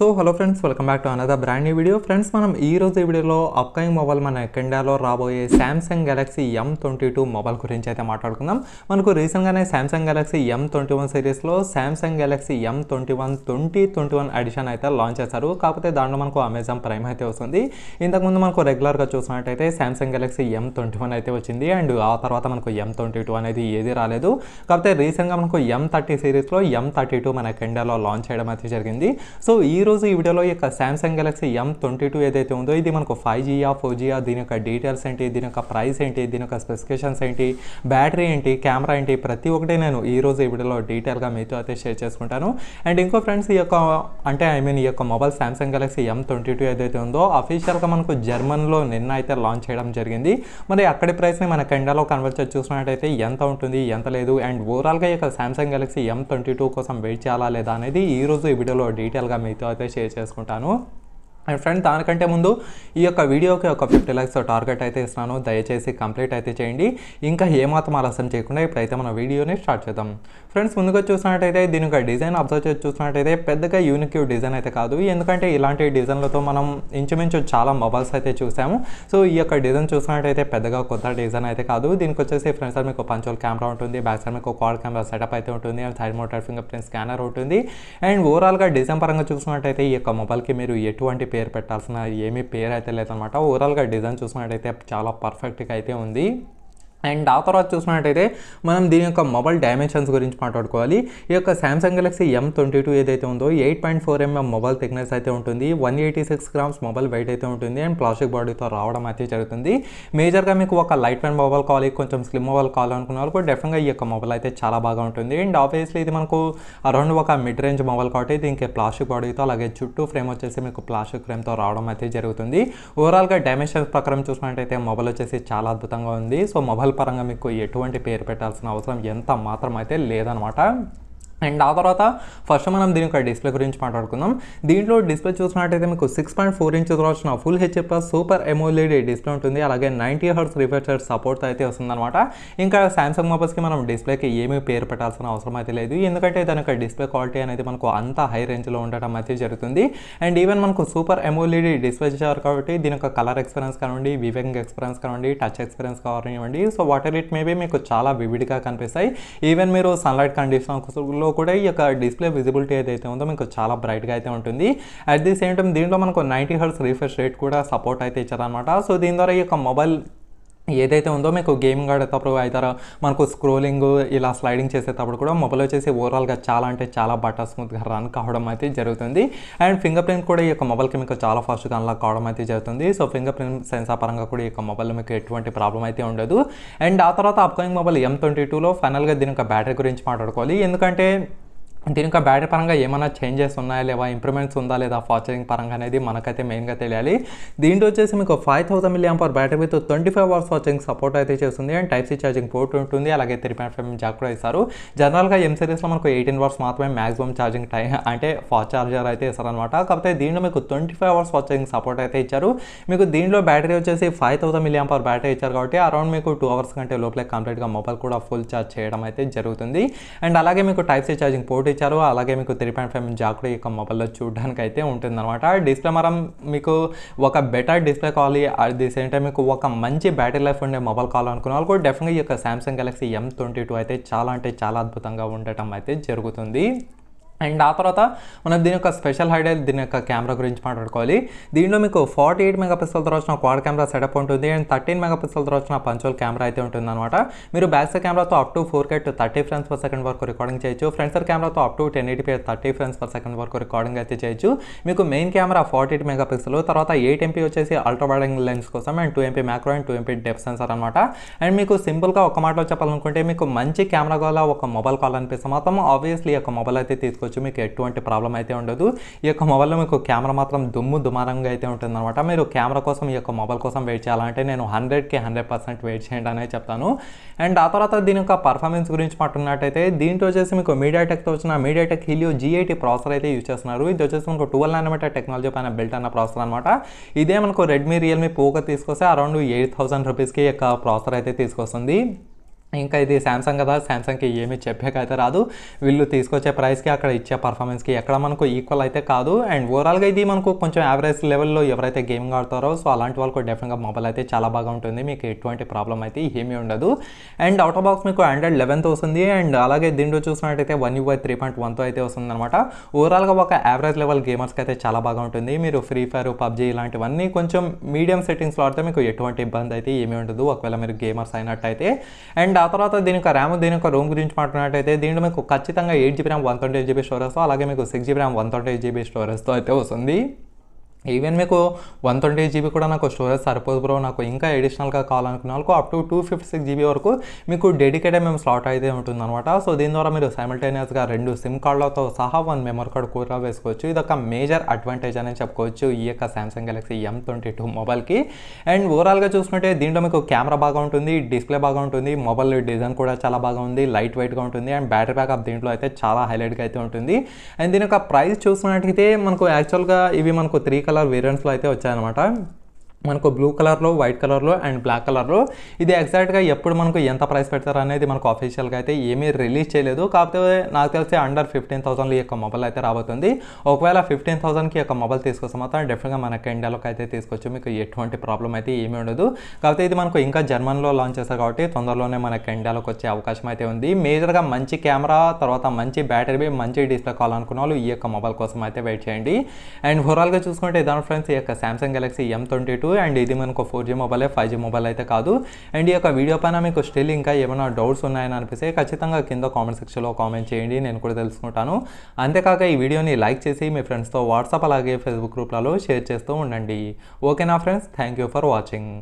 so hello friends welcome back to another brand new video friends మనం ఈ రోజు వీడియోలో అప్కమింగ్ మొబైల్ మన కెండాలో రాబోయే Samsung Galaxy M twenty two mobile గురించి అయితే మాట్లాడుకుందాం మనకు రీసెంట్గానే Samsung Galaxy M twenty one సిరీస్లో Samsung Galaxy M twenty one twenty twenty one edition అయితే లాంచ్ చేశారు కాకపోతే దాంట్లో మనకు అమెజాన్ ప్రైమ్ అయితే వస్తుంది ఇంతకుముందు మనకు రెగ్యులర్గా చూసినట్టయితే Samsung Galaxy M twenty one అయితే వచ్చింది అండ్ ఆ తర్వాత మనకు ఎం ట్వంటీ టూ అనేది ఏది రాలేదు కాకపోతే రీసెంట్గా మనకు ఎం థర్టీ సిరీస్లో ఎం థర్టీ టూ మన కెండాలో లాంచ్ చేయడం అయితే జరిగింది సో ఈ ఈరోజు ఈ వీడియోలో ఈ యొక్క Samsung Galaxy M twenty two ఏదైతే ఉందో ఇది మనకు ఫైవ్ జీయా ఫోర్ జీయా దీని యొక్క డీటెయిల్స్ ఏంటి దీని యొక్క ప్రైస్ ఏంటి దీని యొక్క స్పెసిఫికేషన్స్ ఏంటి బ్యాటరీ ఏంటి కెమెరా ఏంటి ప్రతి ఒక్కటి నేను ఈ రోజు ఈ వీడియోలో డీటెయిల్గా మీతో అయితే షేర్ చేసుకుంటాను అండ్ ఇంకో ఫ్రెండ్స్ ఈ యొక్క అంటే ఐ మీన్ ఈ యొక్క mobile Samsung Galaxy M twenty two ఏదైతే ఉందో అఫీషియల్గా మనకు జర్మన్లో నిన్న అయితే లాంచ్ చేయడం జరిగింది మరి అక్కడి ప్రైస్ని మన కెండాలో కన్వర్ట్ చేసి చూసినట్టయితే ఎంత ఉంటుంది ఎంత లేదు అండ్ ఓవరాల్గా ఈ యొక్క Samsung Galaxy M twenty two కోసం వెయిట్ చేయాలా లేదా అనేది ఈ రోజు ఈ వీడియోలో డీటెయిల్గా మీతో వాళ్ళకై షేర్ చేసుకుంటాను అండ్ ఫ్రెండ్ దానికంటే ముందు ఈ యొక్క వీడియోకి ఒక ఫిఫ్టీ ల్యాక్స్ టార్గెట్ అయితే ఇస్తున్నాను దయచేసి కంప్లీట్ అయితే చేయండి ఇంకా ఏమాత్రం ఆలస్యం చేయకుండా ఇప్పుడైతే మన వీడియోని స్టార్ట్ చేద్దాం ఫ్రెండ్స్ ముందుగా చూసినట్టయితే దీని యొక్క డిజైన్ అబ్జర్వ్ చేసి చూసినట్టయితే పెద్దగా యూనిక్ డిజైన్ అయితే కాదు ఎందుకంటే ఇలాంటి డిజైన్లతో మనం ఇంచుమించు చాలా మొబైల్స్ అయితే చూసాము సో ఈ యొక్క డిజైన్ చూసినట్టయితే పెద్దగా కొత్త డిజైన్ అయితే కాదు దీనికి వచ్చేసి ఫ్రెండ్స్ సార్ మీకు పంచోల్ కెమెరా ఉంటుంది బ్యాక్ సైడ్ మీకు క్వాడ్ కెమెరా సెటప్ అయితే ఉంటుంది and side motor fingerprint scanner ఉంటుంది అండ్ ఓవరాల్గా డిజైన్ పరంగా చూసినట్టయితే ఈ యొక్క మొబైల్కి మీరు ఎటువంటి పేరు పెట్టాల్సిన ఏమీ పేరు అయితే లేదనమాట ఓవరాల్గా డిజైన్ చూసినట్టయితే చాలా పర్ఫెక్ట్గా అయితే ఉంది అండ్ ఆ తర్వాత చూసినట్టయితే మనం దీని యొక్క మొబైల్ డైమెన్షన్స్ గురించి మాట్లాడుకోవాలి ఈ యొక్క Samsung Galaxy M twenty two ఏదైతే ఉందో eight point four mm mobile thickness అయితే ఉంటుంది one eighty six grams mobile weight అయితే ఉంటుంది అండ్ ప్లాస్టిక్ బాడీతో రావడం అయితే జరుగుతుంది మేజర్గా మీకు ఒక లైట్ వెయిన్ మొబైల్ కావాలి కొంచెం స్లిమ్ మొబైల్ కావాలనుకున్న వాళ్ళు డెఫినెట్గా ఈ యొక్క మొబైల్ అయితే చాలా బాగా ఉంటుంది అండ్ ఆబ్వియస్లీ ఇది మనకు అరౌండ్ ఒక మిడ్ రేంజ్ మొబైల్ కాబట్టి దీనికి ప్లాస్టిక్ బాడీతో అలాగే చుట్టూ ఫ్రేమ్ వచ్చేసి మీకు ప్లాస్టిక్ ఫ్రేమ్తో రావడం అయితే జరుగుతుంది ఓవరాల్గా డైమెన్షన్స్ ప్రకారం చూసినట్టయితే మొబైల్ వచ్చేసి చాలా అద్భుతంగా ఉంది సో మొబైల్ పరంగా మీకు ఎటువంటి పేరు పెట్టాల్సిన అవసరం ఎంత మాత్రం అయితే లేదనమాట అండ్ ఆ తర్వాత ఫస్ట్ మనం దీని యొక్క డిస్ప్లే గురించి మాట్లాడుకుందాం దీంట్లో డిస్ప్లే చూసినట్టయితే మీకు సిక్స్ పాయింట్ ఫోర్ ఇంచెస్ వచ్చిన full HD super AMOLED display ఉంటుంది అలాగే నైంటీ హర్స్ రిఫ్రెషర్ సపోర్ట్ అయితే వస్తుందన్నమాట ఇంకా శాంసంగ్ మొబైల్స్కి మనం డిస్ప్లేకి ఏమీ పేరు పెట్టాల్సిన అవసరం అయితే లేదు ఎందుకంటే దాని యొక్క డిస్ప్లే క్వాలిటీ అనేది మనకు అంత హై రేంజ్లో ఉండటం అయితే జరుగుతుంది అండ్ ఈవెన్ మనకు సూపర్ ఎమోలేడ్ డిస్ప్లే చేశారు కాబట్టి దీని యొక్క కలర్ ఎక్స్పీరియన్స్ కానివ్వండి వివింగ్ ఎక్స్పీరియన్స్ కానివ్వండి టచ్ ఎక్స్పీరియన్స్ కావాలనివ్వండి సో వాటర్ ఇట్ మేబీ మీకు చాలా వివిడ్గా కనిపిస్తాయి ఈవెన్ మీరు సన్లైట్ కండిషన్లో దీంట్లో కూడా ఈ యొక్క డిస్ప్లే విజిబిలిటీ ఏదైతే ఉందో మీకు చాలా బ్రైట్గా అయితే ఉంటుంది అట్ ది సేమ్ టైం దీంట్లో మనకు నైంటీ హర్స్ రీఫ్రెష్ రేట్ కూడా సపోర్ట్ అయితే ఇచ్చారనమాట సో దీని ద్వారా ఈ యొక్క మొబైల్ ఏదైతే ఉందో మీకు గేమింగ్ ఆడేటప్పుడు అవుతారో మనకు స్క్రోలింగ్ ఇలా స్లైడింగ్ చేసేటప్పుడు కూడా మొబైల్ వచ్చేసి ఓవరాల్గా చాలా అంటే చాలా బటర్ స్మూత్గా రన్ కావడం అయితే జరుగుతుంది అండ్ ఫింగర్ ప్రింట్ కూడా ఈ యొక్క మొబైల్కి మీకు చాలా ఫాస్ట్గా అన్లాక్ కావడం అయితే జరుగుతుంది సో ఫింగర్ ప్రింట్ సెన్సార్ పరంగా కూడా ఈ యొక్క మొబైల్లో మీకు ఎటువంటి ప్రాబ్లం అయితే ఉండదు అండ్ ఆ తర్వాత అప్కమింగ్ మొబైల్ ఎం ట్వంటీ టూలో ఫైనల్గా దీని యొక్క బ్యాటరీ గురించి మాట్లాడుకోవాలి ఎందుకంటే దీని యొక్క బ్యాటరీ పరంగా ఏమైనా చేంజెస్ ఉన్నాయా లేవా ఇంప్రూవ్మెంట్స్ ఉందా లేదా ఫాస్ట్ చార్జింగ్ పరంగా అనేది మనకైతే మెయిన్గా తెలియాలి దీంట్లో వచ్చేసి మీకు five thousand milliamp per battery with twenty five hours charging support అయితే చేస్తుంది and type C charging port ఉంటుంది అలాగే త్రీ పాయింట్ ఫైవ్ జాక్ కూడా ఇస్తారు జనరల్గా ఎం సిరీస్లో మనకు ఎయిటీన్ అవర్స్ మాత్రమే మాక్సిమం ఛార్జింగ్ టైం అంటే ఫాస్ట్ ఛార్జర్ అయితే ఇస్తారనమాట కాకపోతే దీంట్లో మీకు twenty five hours fast support అయితే ఇచ్చారు మీకు దీంట్లో బ్యాటరీ వచ్చేసి five thousand milliamp per battery ఇచ్చారు కాబట్టి అరౌండ్ మీకు టూ అవర్స్ కంటే లోపలే కంప్లీట్గా మొబైల్ కూడా ఫుల్ ఛార్జ్ చేయడం అయితే జరుగుతుంది అండ్ అలాగే మీకు type C charging port support ఇచ్చారు అలాగే మీకు త్రీ పాయింట్ ఫైవ్ ఇంచ్ కూడా ఈ యొక్క మొబైల్లో చూడడానికి అయితే ఉంటుందన్నమాట డిస్ప్లే మనం మీకు ఒక బెటర్ డిస్ప్లే కావాలి అట్ ది సేమ్ టైం మీకు ఒక మంచి బ్యాటరీ లైఫ్ ఉండే మొబైల్ కావాలి అనుకున్న వాళ్ళు కూడా డెఫినెట్గా ఈ యొక్క Samsung Galaxy M twenty two అయితే చాలా అంటే చాలా అద్భుతంగా ఉండటం అయితే జరుగుతుంది అండ్ ఆ తర్వాత మనం దీని యొక్క స్పెషల్ హైలైట్ దీని యొక్క కెమెరా గురించి మాట్లాడుకోవాలి దీనిలో మీకు ఫార్టీ ఎయిట్ మెగా పిక్సెల్తో వచ్చిన క్వాడ్ కెమెరా సెటప్ ఉంటుంది అండ్ థర్టీన్ మెగా పిక్సెల్తో వచ్చిన పంచోల్ కెమెరా అయితే ఉంటుంది అనమాట మీరు బ్యాక్ సైడ్ కెమెరాతో up to four K thirty frames per second వరకు రికార్డింగ్ చేయొచ్చు ఫ్రంట్ సైడ్ కెమెరాతో up to ten eighty thirty frames per second వరకు రికార్డింగ్ అయితే చేయొచ్చు మీకు main camera forty eight megapixel తర్వాత ఎయిట్ ఎంపీ వచ్చేసి అల్ట్రా వైడ్ యాంగిల్ లెన్స్ కోసం and two MP macro and two MP depth sensor అనమాట and మీకు సింపుల్గా ఒక మాటలో చెప్పాలనుకుంటే మీకు మంచి కెమెరా కావాలా ఒక మొబైల్ కావాలనిపిస్తే మాత్రం ఆబ్వియస్లీ ఒక మొబైల్ అయితే తీసుకోవచ్చు తీసుకోవచ్చు మీకు ఎటువంటి ప్రాబ్లం అయితే ఉండదు ఈ యొక్క మొబైల్లో మీకు కెమెరా మాత్రం దుమ్ము దుమారంగా అయితే ఉంటుందన్నమాట మీరు కెమెరా కోసం ఈ యొక్క మొబైల్ కోసం వెయిట్ చేయాలంటే నేను హండ్రెడ్కి హండ్రెడ్ పర్సెంట్ వెయిట్ చేయండి అనే చెప్తాను అండ్ ఆ తర్వాత దీని యొక్క పర్ఫార్మెన్స్ గురించి మాట్లాడినట్టయితే దీంట్లో వచ్చేసి మీకు మీడియాటెక్తో వచ్చిన మీడియాటెక్ హీలియో జీఐటీ ప్రాసెసర్ అయితే యూజ్ చేస్తున్నారు ఇది వచ్చేసి మనకు ట్వెల్వ్ నైన్మీటర్ టెక్నాలజీ పైన బిల్ట్ అన్న ప్రాసెసర్ అనమాట ఇదే మనకు రెడ్మీ రియల్మీ పోగా తీసుకొస్తే అరౌండ్ ఎయిట్ థౌసండ్ రూపీస్కి యొక్క ప్రాసెసర్ అయితే తీసుకొస్తుంది ఇంకా ఇది శాంసంగ్ కదా శాంసంగ్కి ఏమీ అయితే రాదు వీళ్ళు తీసుకొచ్చే ప్రైస్కి అక్కడ ఇచ్చే పర్ఫార్మెన్స్కి ఎక్కడ మనకు ఈక్వల్ అయితే కాదు అండ్ ఓవరాల్గా ఇది మనకు కొంచెం యావరేజ్ లెవెల్లో ఎవరైతే గేమింగ్ ఆడతారో సో అలాంటి వాళ్ళకు డెఫినెట్గా మొబైల్ అయితే చాలా బాగా ఉంటుంది మీకు ఎటువంటి ప్రాబ్లం అయితే ఏమీ ఉండదు అండ్ అవుట్ ఆఫ్ బాక్స్ మీకు ఆండ్రాయిడ్ లెవెన్త్ వస్తుంది అండ్ అలాగే దీంట్లో చూసినట్టయితే వన్ యూఐ త్రీ పాయింట్ వన్తో అయితే వస్తుంది అనమాట ఓవరాల్గా ఒక యావరేజ్ లెవెల్ గేమర్స్కి అయితే చాలా బాగా ఉంటుంది మీరు ఫ్రీ ఫైర్ పబ్జీ ఇలాంటివన్నీ కొంచెం మీడియం సెట్టింగ్స్లో ఆడితే మీకు ఎటువంటి ఇబ్బంది అయితే ఏమీ ఉండదు ఒకవేళ మీరు గేమర్స్ అయినట్టయితే అండ్ అండ్ ఆ తర్వాత దీని యొక్క ర్యామ్ దీని యొక్క రూమ్ గురించి మాట్లాడినట్టయితే దీంట్లో మీకు ఖచ్చితంగా eight GB RAM one twenty eight GB స్టోరేజ్తో అలాగే మీకు six GB RAM one twenty eight GB స్టోరేజ్తో అయితే వస్తుంది ఈవెన్ మీకు వన్ ట్వంటీ జీబీ కూడా నాకు స్టోరేజ్ సరిపోదు బ్రో నాకు ఇంకా ఎడిషనల్గా కావాలనుకున్న వాళ్ళకు up to two fifty six GB వరకు మీకు డెడికేటెడ్ మేము స్లాట్ అయితే ఉంటుంది అనమాట సో దీని ద్వారా మీరు సైమల్టేనియస్గా రెండు సిమ్ కార్డులతో సహా వన్ మెమరీ కార్డు కూడా వేసుకోవచ్చు ఇది ఒక మేజర్ అడ్వాంటేజ్ అని చెప్పుకోవచ్చు ఈ యొక్క Samsung Galaxy M twenty two మొబైల్కి అండ్ ఓవరాల్గా చూసుకుంటే దీంట్లో మీకు కెమెరా బాగా ఉంటుంది డిస్ప్లే బాగా ఉంటుంది మొబైల్ డిజైన్ కూడా చాలా బాగా ఉంది లైట్ వెయిట్గా ఉంటుంది అండ్ బ్యాటరీ బ్యాకప్ దీంట్లో అయితే చాలా హైలైట్గా అయితే ఉంటుంది అండ్ దీని యొక్క ప్రైస్ చూసినట్టయితే మనకు యాక్చువల్గా ఇవి మనకు త్రీ కలర్ వేరియంట్స్లో అయితే వచ్చాయన్నమాట మనకు బ్లూ కలర్లో వైట్ కలర్లో అండ్ బ్లాక్ కలర్లో ఇది ఎగ్జాక్ట్గా ఎప్పుడు మనకు ఎంత ప్రైస్ పెడతారు అనేది మనకు అఫీషియల్గా అయితే ఏమీ రిలీజ్ చేయలేదు కాకపోతే నాకు తెలిసి అండర్ ఫిఫ్టీన్ థౌసండ్ ఈ యొక్క మొబైల్ అయితే రాబోతుంది ఒకవేళ ఫిఫ్టీన్ థౌసండ్కి యొక్క మొబైల్ తీసుకొస్తే మాత్రం డెఫినెట్గా మనకి ఇండియాలోకి అయితే తీసుకొచ్చు మీకు ఎటువంటి ప్రాబ్లం అయితే ఏమీ ఉండదు కాకపోతే ఇది మనకు ఇంకా జర్మన్లో లాంచ్ చేస్తారు కాబట్టి తొందరలోనే మనకి ఇండియాలోకి వచ్చే అవకాశం అయితే ఉంది మేజర్గా మంచి కెమెరా తర్వాత మంచి బ్యాటరీ మంచి డిస్ప్లే కావాలనుకున్న వాళ్ళు ఈ యొక్క మొబైల్ కోసం అయితే వెయిట్ చేయండి అండ్ ఓవరాల్గా చూసుకుంటే దాని ఫ్రెండ్స్ ఈ యొక్క Samsung Galaxy M twenty two two and ఇది మనకు four G mobile five G mobile అయితే కాదు అండ్ ఈ యొక్క వీడియో పైన మీకు స్టిల్ ఇంకా ఏమైనా డౌట్స్ ఉన్నాయని అనిపిస్తే ఖచ్చితంగా కింద కామెంట్ సెక్షన్లో కామెంట్ చేయండి నేను కూడా తెలుసుకుంటాను అంతేకాక ఈ వీడియోని లైక్ చేసి మీ ఫ్రెండ్స్తో వాట్సాప్ అలాగే ఫేస్బుక్ గ్రూప్లలో షేర్ చేస్తూ ఉండండి ఓకేనా friends thank you for watching